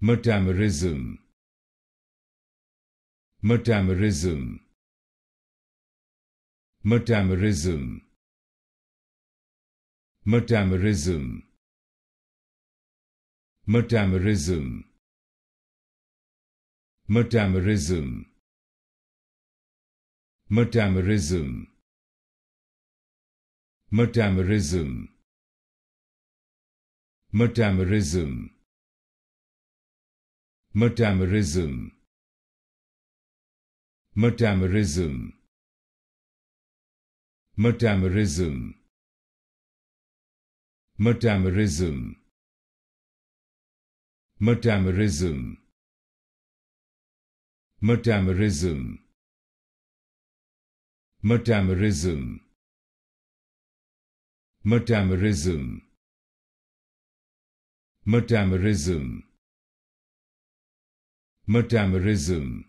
Metamerism Metamerism Metamerism Metamerism Metamerism Metamerism Metamerism Metamerism Metamerism Metamorism. Metamorism. Metamorism. Metamorism. Metamorism. Metamorism. Metamorism. Metamorism. Metamerism metamerism.